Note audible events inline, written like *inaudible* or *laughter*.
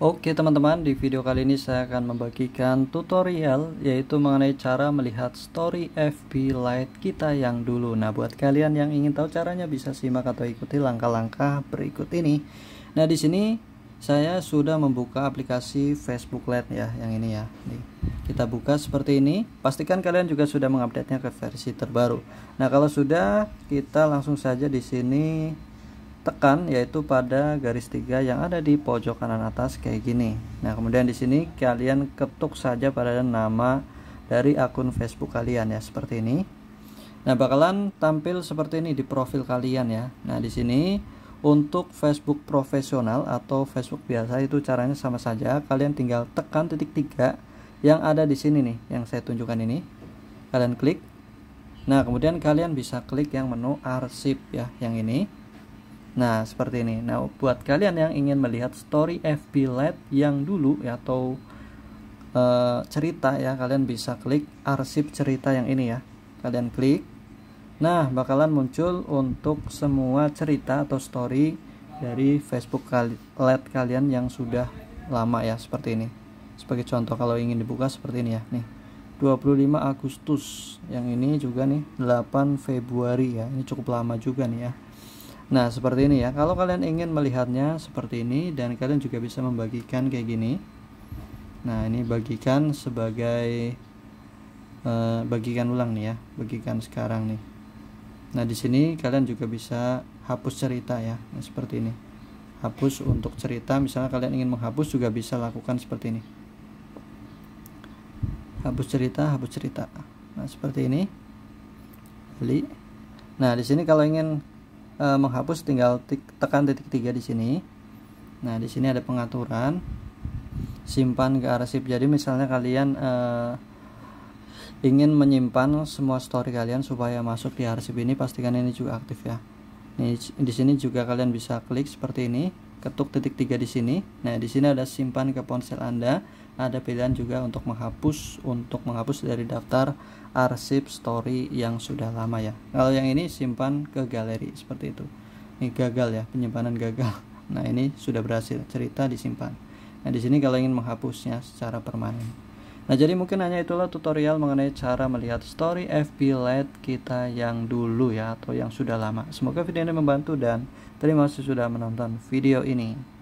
Oke teman-teman, di video kali ini saya akan membagikan tutorial yaitu mengenai cara melihat story FB Lite kita yang dulu. Nah, buat kalian yang ingin tahu caranya bisa simak atau ikuti langkah-langkah berikut ini. Nah, di sini saya sudah membuka aplikasi Facebook Lite ya, yang ini ya. kita buka seperti ini. Pastikan kalian juga sudah mengupdate-nya ke versi terbaru. Nah, kalau sudah, kita langsung saja di sini tekan yaitu pada garis tiga yang ada di pojok kanan atas kayak gini. Nah, kemudian di sini kalian ketuk saja pada nama dari akun Facebook kalian ya seperti ini. Nah, bakalan tampil seperti ini di profil kalian ya. Nah, di sini untuk Facebook profesional atau Facebook biasa itu caranya sama saja. Kalian tinggal tekan titik tiga yang ada di sini nih yang saya tunjukkan ini. Kalian klik. Nah, kemudian kalian bisa klik yang menu arsip ya, yang ini. Nah, seperti ini. Nah, buat kalian yang ingin melihat story FB Lite yang dulu ya, atau e, cerita ya, kalian bisa klik arsip cerita yang ini ya. Kalian klik. Nah, bakalan muncul untuk semua cerita atau story dari Facebook kali, LED kalian yang sudah lama ya, seperti ini. Sebagai contoh kalau ingin dibuka seperti ini ya, nih. 25 Agustus. Yang ini juga nih 8 Februari ya. Ini cukup lama juga nih ya. Nah, seperti ini ya. Kalau kalian ingin melihatnya seperti ini dan kalian juga bisa membagikan kayak gini. Nah, ini bagikan sebagai uh, bagikan ulang nih ya, bagikan sekarang nih. Nah, di sini kalian juga bisa hapus cerita ya. Nah, seperti ini. Hapus untuk cerita, misalnya kalian ingin menghapus juga bisa lakukan seperti ini. Hapus cerita, hapus cerita. Nah, seperti ini. Beli. Nah, di sini kalau ingin e, menghapus tinggal tekan titik tiga di sini nah di sini ada pengaturan simpan ke arsip jadi misalnya kalian e, ingin menyimpan semua story kalian supaya masuk di arsip ini pastikan ini juga aktif ya Nih, di sini juga kalian bisa klik seperti ini ketuk titik tiga di sini nah di sini ada simpan ke ponsel anda ada pilihan juga untuk menghapus untuk menghapus dari daftar arsip story yang sudah lama ya kalau yang ini simpan ke galeri seperti itu ini gagal ya penyimpanan gagal *laughs* nah ini sudah berhasil cerita disimpan nah di sini kalau ingin menghapusnya secara permanen Nah jadi mungkin hanya itulah tutorial mengenai cara melihat story FB Lite kita yang dulu ya atau yang sudah lama. Semoga video ini membantu dan terima kasih sudah menonton video ini.